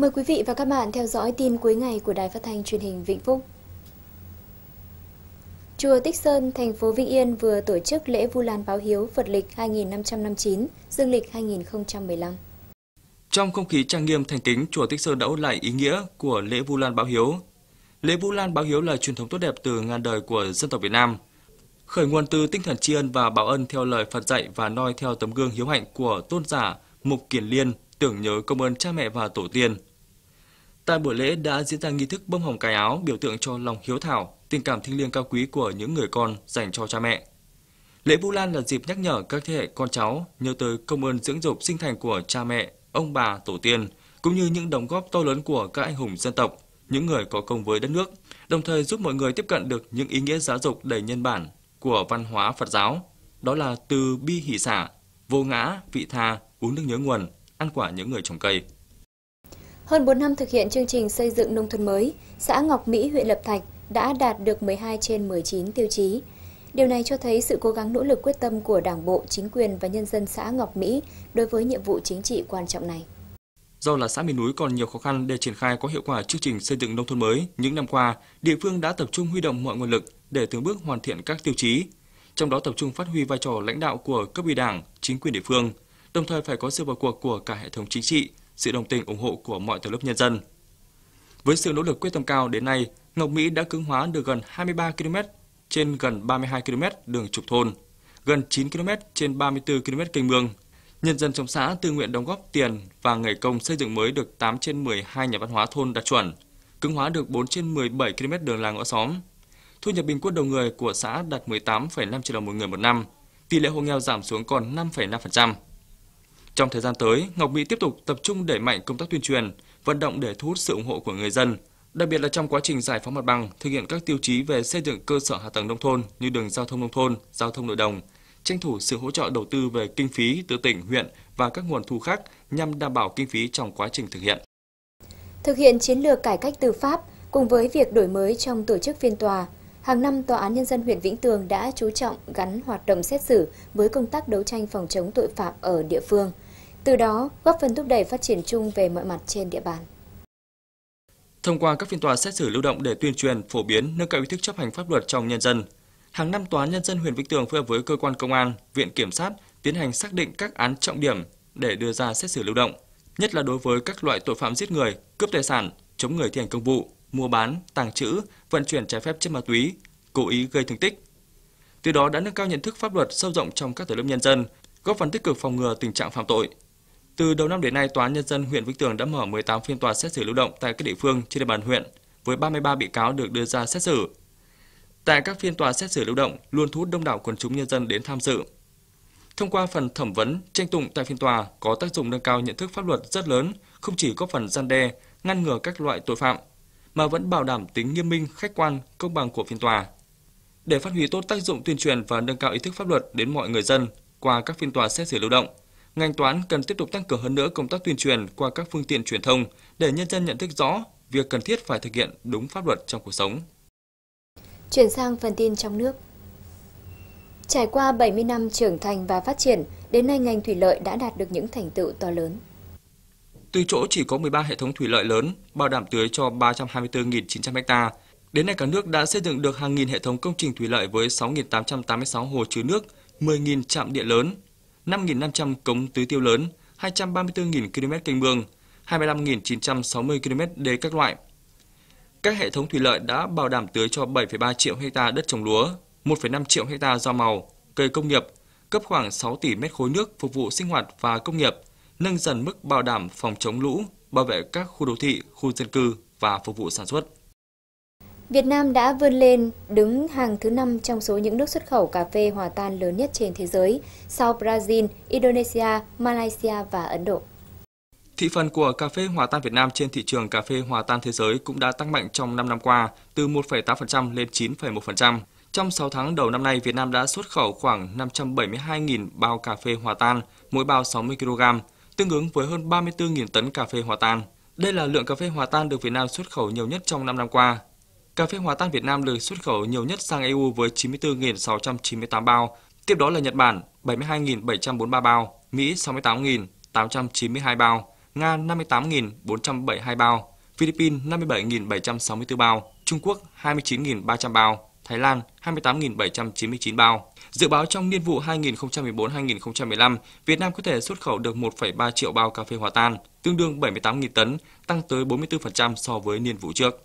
Mời quý vị và các bạn theo dõi tin cuối ngày của Đài Phát thanh Truyền hình Vĩnh Phúc. Chùa Tích Sơn, thành phố Vĩnh Yên vừa tổ chức lễ Vu Lan báo hiếu Phật lịch 2559, Dương lịch 2015. Trong không khí trang nghiêm thành kính, chùa Tích Sơn đã ôn lại ý nghĩa của lễ Vu Lan báo hiếu. Lễ Vu Lan báo hiếu là truyền thống tốt đẹp từ ngàn đời của dân tộc Việt Nam, khởi nguồn từ tinh thần tri ân và báo ân theo lời Phật dạy và noi theo tấm gương hiếu hạnh của tôn giả Mục Kiền Liên, tưởng nhớ công ơn cha mẹ và tổ tiên – Tại buổi lễ đã diễn ra nghi thức bông hồng cài áo biểu tượng cho lòng hiếu thảo, tình cảm thiêng liêng cao quý của những người con dành cho cha mẹ. Lễ Vu Lan là dịp nhắc nhở các thế hệ con cháu nhớ tới công ơn dưỡng dục sinh thành của cha mẹ, ông bà, tổ tiên, cũng như những đóng góp to lớn của các anh hùng dân tộc, những người có công với đất nước, đồng thời giúp mọi người tiếp cận được những ý nghĩa giáo dục đầy nhân bản của văn hóa Phật giáo. Đó là từ bi hỷ xả, vô ngã, vị tha, uống nước nhớ nguồn, ăn quả những người trồng cây. Hơn 4 năm thực hiện chương trình xây dựng nông thôn mới, xã Ngọc Mỹ, huyện Lập Thạch đã đạt được 12 trên 19 tiêu chí. Điều này cho thấy sự cố gắng nỗ lực quyết tâm của Đảng bộ, chính quyền và nhân dân xã Ngọc Mỹ đối với nhiệm vụ chính trị quan trọng này. Do là xã miền núi còn nhiều khó khăn để triển khai có hiệu quả chương trình xây dựng nông thôn mới, những năm qua, địa phương đã tập trung huy động mọi nguồn lực để từng bước hoàn thiện các tiêu chí, trong đó tập trung phát huy vai trò lãnh đạo của cấp ủy Đảng, chính quyền địa phương, đồng thời phải có sự vào cuộc của cả hệ thống chính trị, sự đồng tình ủng hộ của mọi tầng lớp nhân dân. Với sự nỗ lực quyết tâm cao đến nay, Ngọc Mỹ đã cứng hóa được gần 23 km trên gần 32 km đường trục thôn, gần 9 km trên 34 km kênh mương. Nhân dân trong xã tự nguyện đóng góp tiền và ngày công xây dựng mới được 8 trên 12 nhà văn hóa thôn đạt chuẩn, cứng hóa được 4 trên 17 km đường làng ngõ xóm. Thu nhập bình quân đầu người của xã đạt 18,5 triệu đồng một người một năm, tỷ lệ hộ nghèo giảm xuống còn 5,5%. Trong thời gian tới, Ngọc Mỹ tiếp tục tập trung đẩy mạnh công tác tuyên truyền, vận động để thu hút sự ủng hộ của người dân, đặc biệt là trong quá trình giải phóng mặt bằng, thực hiện các tiêu chí về xây dựng cơ sở hạ tầng nông thôn như đường giao thông nông thôn, giao thông nội đồng, tranh thủ sự hỗ trợ đầu tư về kinh phí từ tỉnh, huyện và các nguồn thu khác nhằm đảm bảo kinh phí trong quá trình thực hiện. Thực hiện chiến lược cải cách tư pháp cùng với việc đổi mới trong tổ chức phiên tòa, hàng năm Tòa án Nhân dân huyện Vĩnh Tường đã chú trọng gắn hoạt động xét xử với công tác đấu tranh phòng chống tội phạm ở địa phương – từ đó góp phần thúc đẩy phát triển chung về mọi mặt trên địa bàn. Thông qua các phiên tòa xét xử lưu động để tuyên truyền, phổ biến, nâng cao ý thức chấp hành pháp luật trong nhân dân, hàng năm tòa nhân dân huyện Vĩnh Tường phối hợp với cơ quan công an, viện kiểm sát tiến hành xác định các án trọng điểm để đưa ra xét xử lưu động, nhất là đối với các loại tội phạm giết người, cướp tài sản, chống người thi hành công vụ, mua bán, tàng trữ, vận chuyển trái phép chất ma túy, cố ý gây thương tích. Từ đó đã nâng cao nhận thức pháp luật sâu rộng trong các tầng lớp nhân dân, góp phần tích cực phòng ngừa tình trạng phạm tội. Từ đầu năm đến nay, Tòa án Nhân dân huyện Vĩnh Tường đã mở 18 phiên tòa xét xử lưu động tại các địa phương trên địa bàn huyện, với 33 bị cáo được đưa ra xét xử. Tại các phiên tòa xét xử lưu động, luôn thu hút đông đảo quần chúng nhân dân đến tham dự. Thông qua phần thẩm vấn, tranh tụng tại phiên tòa có tác dụng nâng cao nhận thức pháp luật rất lớn, không chỉ góp phần gian đe, ngăn ngừa các loại tội phạm, mà vẫn bảo đảm tính nghiêm minh, khách quan, công bằng của phiên tòa. Để phát huy tốt tác dụng tuyên truyền và nâng cao ý thức pháp luật đến mọi người dân qua các phiên tòa xét xử lưu động, ngành toán cần tiếp tục tăng cường hơn nữa công tác tuyên truyền qua các phương tiện truyền thông để nhân dân nhận thức rõ việc cần thiết phải thực hiện đúng pháp luật trong cuộc sống. Chuyển sang phần tin trong nước. Trải qua 70 năm trưởng thành và phát triển, đến nay ngành thủy lợi đã đạt được những thành tựu to lớn. Từ chỗ chỉ có 13 hệ thống thủy lợi lớn, bảo đảm tưới cho 324.900 ha, đến nay cả nước đã xây dựng được hàng nghìn hệ thống công trình thủy lợi với 6.886 hồ chứa nước, 10.000 trạm điện lớn, 5.500 cống tưới tiêu lớn, 234.000 km kênh mương, 25.960 km đê các loại. Các hệ thống thủy lợi đã bảo đảm tưới cho 7,3 triệu hecta đất trồng lúa, 1,5 triệu hecta rau màu, cây công nghiệp, cấp khoảng 6 tỷ mét khối nước phục vụ sinh hoạt và công nghiệp, nâng dần mức bảo đảm phòng chống lũ, bảo vệ các khu đô thị, khu dân cư và phục vụ sản xuất. Việt Nam đã vươn lên đứng hàng thứ 5 trong số những nước xuất khẩu cà phê hòa tan lớn nhất trên thế giới, sau Brazil, Indonesia, Malaysia và Ấn Độ. Thị phần của cà phê hòa tan Việt Nam trên thị trường cà phê hòa tan thế giới cũng đã tăng mạnh trong 5 năm qua, từ 1,8% lên 9,1%. Trong 6 tháng đầu năm nay, Việt Nam đã xuất khẩu khoảng 572.000 bao cà phê hòa tan, mỗi bao 60 kg, tương ứng với hơn 34.000 tấn cà phê hòa tan. Đây là lượng cà phê hòa tan được Việt Nam xuất khẩu nhiều nhất trong 5 năm qua, Cà phê hòa tan Việt Nam được xuất khẩu nhiều nhất sang EU với 94.698 bao, tiếp đó là Nhật Bản 72.743 bao, Mỹ 68.892 bao, Nga 58.472 bao, Philippines 57.764 bao, Trung Quốc 29.300 bao, Thái Lan 28.799 bao. Dự báo trong niên vụ 2014-2015, Việt Nam có thể xuất khẩu được 1,3 triệu bao cà phê hòa tan, tương đương 78.000 tấn, tăng tới 44% so với niên vụ trước.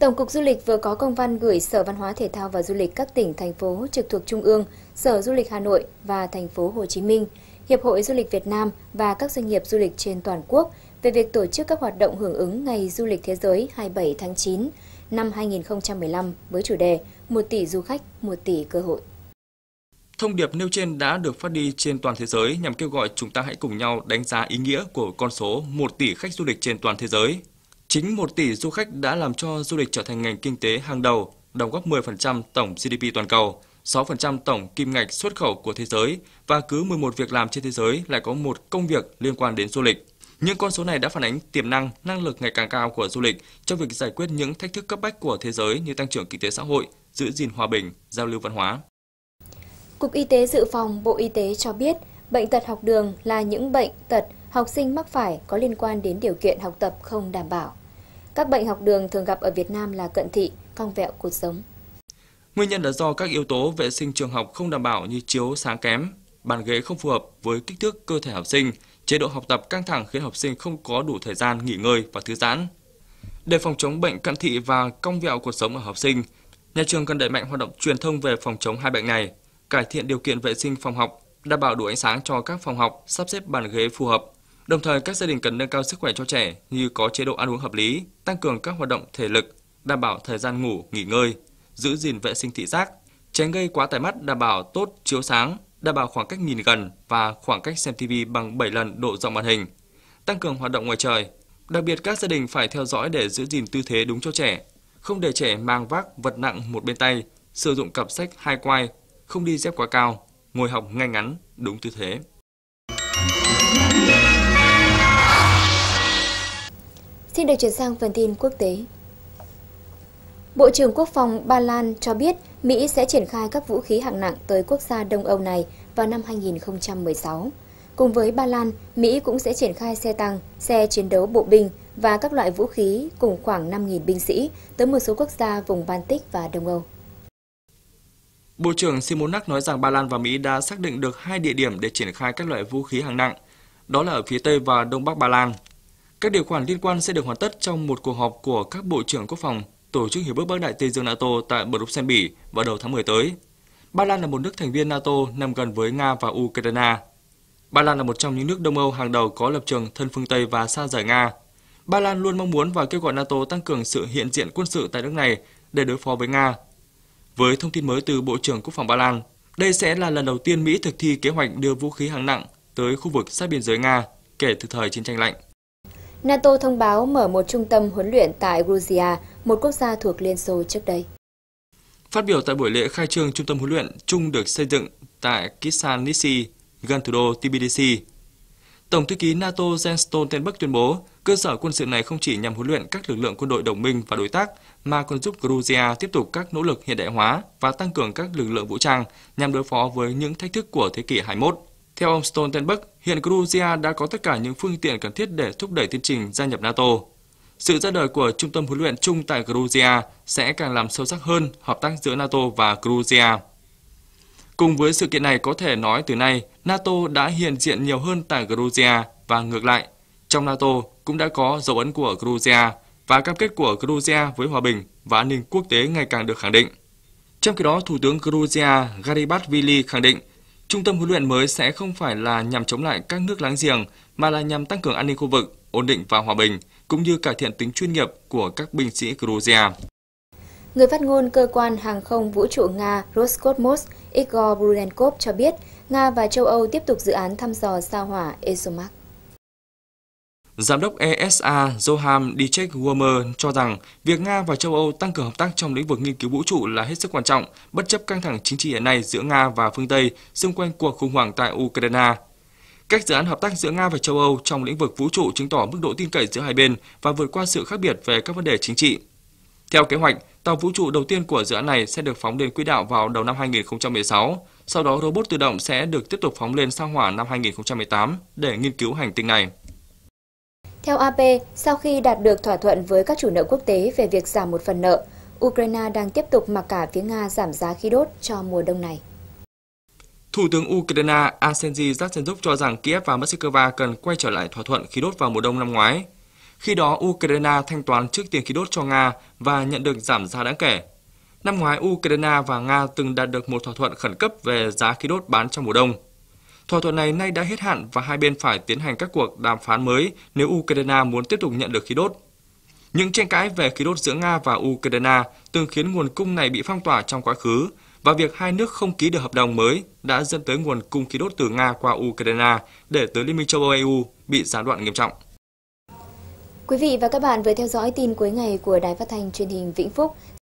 Tổng cục Du lịch vừa có công văn gửi Sở Văn hóa Thể thao và Du lịch các tỉnh, thành phố trực thuộc Trung ương, Sở Du lịch Hà Nội và thành phố Hồ Chí Minh, Hiệp hội Du lịch Việt Nam và các doanh nghiệp du lịch trên toàn quốc về việc tổ chức các hoạt động hưởng ứng Ngày Du lịch Thế giới 27 tháng 9 năm 2015 với chủ đề 1 tỷ du khách, 1 tỷ cơ hội. Thông điệp nêu trên đã được phát đi trên toàn thế giới nhằm kêu gọi chúng ta hãy cùng nhau đánh giá ý nghĩa của con số 1 tỷ khách du lịch trên toàn thế giới Chính 1 tỷ du khách đã làm cho du lịch trở thành ngành kinh tế hàng đầu, đóng góp 10% tổng GDP toàn cầu, 6% tổng kim ngạch xuất khẩu của thế giới và cứ 11 việc làm trên thế giới lại có một công việc liên quan đến du lịch. Những con số này đã phản ánh tiềm năng, năng lực ngày càng cao của du lịch trong việc giải quyết những thách thức cấp bách của thế giới như tăng trưởng kinh tế xã hội, giữ gìn hòa bình, giao lưu văn hóa. Cục Y tế Dự phòng Bộ Y tế cho biết, bệnh tật học đường là những bệnh tật học sinh mắc phải có liên quan đến điều kiện học tập không đảm bảo. Các bệnh học đường thường gặp ở Việt Nam là cận thị, cong vẹo cuộc sống. Nguyên nhân là do các yếu tố vệ sinh trường học không đảm bảo như chiếu sáng kém, bàn ghế không phù hợp với kích thước cơ thể học sinh, chế độ học tập căng thẳng khiến học sinh không có đủ thời gian nghỉ ngơi và thư giãn. Để phòng chống bệnh cận thị và cong vẹo cuộc sống ở học sinh, nhà trường cần đẩy mạnh hoạt động truyền thông về phòng chống hai bệnh này, cải thiện điều kiện vệ sinh phòng học, đảm bảo đủ ánh sáng cho các phòng học, sắp xếp bàn ghế phù hợp, Đồng thời, các gia đình cần nâng cao sức khỏe cho trẻ như có chế độ ăn uống hợp lý, tăng cường các hoạt động thể lực, đảm bảo thời gian ngủ, nghỉ ngơi, giữ gìn vệ sinh thị giác, tránh gây quá tải mắt đảm bảo tốt chiếu sáng, đảm bảo khoảng cách nhìn gần và khoảng cách xem TV bằng 7 lần độ rộng màn hình, tăng cường hoạt động ngoài trời. Đặc biệt các gia đình phải theo dõi để giữ gìn tư thế đúng cho trẻ, không để trẻ mang vác vật nặng một bên tay, sử dụng cặp sách hai quai, không đi dép quá cao, ngồi học ngay ngắn, đúng tư thế. Xin được chuyển sang phần tin quốc tế. Bộ trưởng Quốc phòng Ba Lan cho biết Mỹ sẽ triển khai các vũ khí hạng nặng tới quốc gia Đông Âu này vào năm 2016. Cùng với Ba Lan, Mỹ cũng sẽ triển khai xe tăng, xe chiến đấu bộ binh và các loại vũ khí cùng khoảng 5.000 binh sĩ tới một số quốc gia vùng Baltic và Đông Âu. Bộ trưởng Simonak nói rằng Ba Lan và Mỹ đã xác định được hai địa điểm để triển khai các loại vũ khí hạng nặng, đó là ở phía Tây và Đông Bắc Ba Lan – các điều khoản liên quan sẽ được hoàn tất trong một cuộc họp của các bộ trưởng quốc phòng tổ chức Hiệp ước Bắc Đại Tây Dương NATO tại Bruxelles, Bỉ vào đầu tháng 10 tới. Ba Lan là một nước thành viên NATO nằm gần với Nga và Ukraine. Ba Lan là một trong những nước Đông Âu hàng đầu có lập trường thân phương Tây và xa rời Nga. Ba Lan luôn mong muốn và kêu gọi NATO tăng cường sự hiện diện quân sự tại nước này để đối phó với Nga. Với thông tin mới từ Bộ trưởng Quốc phòng Ba Lan, đây sẽ là lần đầu tiên Mỹ thực thi kế hoạch đưa vũ khí hạng nặng tới khu vực sát biên giới Nga kể từ thời chiến tranh lạnh. NATO thông báo mở một trung tâm huấn luyện tại Georgia, một quốc gia thuộc Liên Xô trước đây. Phát biểu tại buổi lễ khai trương trung tâm huấn luyện chung được xây dựng tại Kishanisi, gần thủ đô Tbilisi, Tổng thư ký NATO Jens Stoltenberg tuyên bố, cơ sở quân sự này không chỉ nhằm huấn luyện các lực lượng quân đội đồng minh và đối tác, mà còn giúp Georgia tiếp tục các nỗ lực hiện đại hóa và tăng cường các lực lượng vũ trang nhằm đối phó với những thách thức của thế kỷ 21. Theo ông Stoltenberg, hiện Georgia đã có tất cả những phương tiện cần thiết để thúc đẩy tiến trình gia nhập NATO. Sự ra đời của Trung tâm huấn luyện chung tại Georgia sẽ càng làm sâu sắc hơn hợp tác giữa NATO và Georgia. Cùng với sự kiện này có thể nói từ nay, NATO đã hiện diện nhiều hơn tại Georgia và ngược lại, trong NATO cũng đã có dấu ấn của Georgia và cam kết của Georgia với hòa bình và an ninh quốc tế ngày càng được khẳng định. Trong khi đó, Thủ tướng Georgia Garibashvili khẳng định Trung tâm huấn luyện mới sẽ không phải là nhằm chống lại các nước láng giềng, mà là nhằm tăng cường an ninh khu vực, ổn định và hòa bình, cũng như cải thiện tính chuyên nghiệp của các binh sĩ Georgia. Người phát ngôn cơ quan hàng không vũ trụ Nga Roscosmos Igor Brulenkov cho biết Nga và châu Âu tiếp tục dự án thăm dò sao hỏa ESOMAC. Giám đốc ESA Johan Dietrich Warmer cho rằng việc Nga và châu Âu tăng cường hợp tác trong lĩnh vực nghiên cứu vũ trụ là hết sức quan trọng, bất chấp căng thẳng chính trị hiện nay giữa Nga và phương Tây xung quanh cuộc khủng hoảng tại Ukraine. Các dự án hợp tác giữa Nga và châu Âu trong lĩnh vực vũ trụ chứng tỏ mức độ tin cậy giữa hai bên và vượt qua sự khác biệt về các vấn đề chính trị. Theo kế hoạch, tàu vũ trụ đầu tiên của dự án này sẽ được phóng lên quỹ đạo vào đầu năm 2016, sau đó robot tự động sẽ được tiếp tục phóng lên sao hỏa năm 2018 để nghiên cứu hành tinh này. Theo AP, sau khi đạt được thỏa thuận với các chủ nợ quốc tế về việc giảm một phần nợ, Ukraine đang tiếp tục mặc cả phía Nga giảm giá khí đốt cho mùa đông này. Thủ tướng Ukraine Arseniy Yatsenyuk cho rằng Kiev và Moscow cần quay trở lại thỏa thuận khí đốt vào mùa đông năm ngoái. Khi đó, Ukraine thanh toán trước tiền khí đốt cho Nga và nhận được giảm giá đáng kể. Năm ngoái, Ukraine và Nga từng đạt được một thỏa thuận khẩn cấp về giá khí đốt bán trong mùa đông. Thỏa thuận này nay đã hết hạn và hai bên phải tiến hành các cuộc đàm phán mới nếu Ukraine muốn tiếp tục nhận được khí đốt. Những tranh cãi về khí đốt giữa Nga và Ukraine từng khiến nguồn cung này bị phong tỏa trong quá khứ và việc hai nước không ký được hợp đồng mới đã dẫn tới nguồn cung khí đốt từ Nga qua Ukraine để tới Liên minh châu Âu EU bị gián đoạn nghiêm trọng. Quý vị và các bạn vừa theo dõi tin cuối ngày của Đài Phát thanh truyền hình Vĩnh Phúc.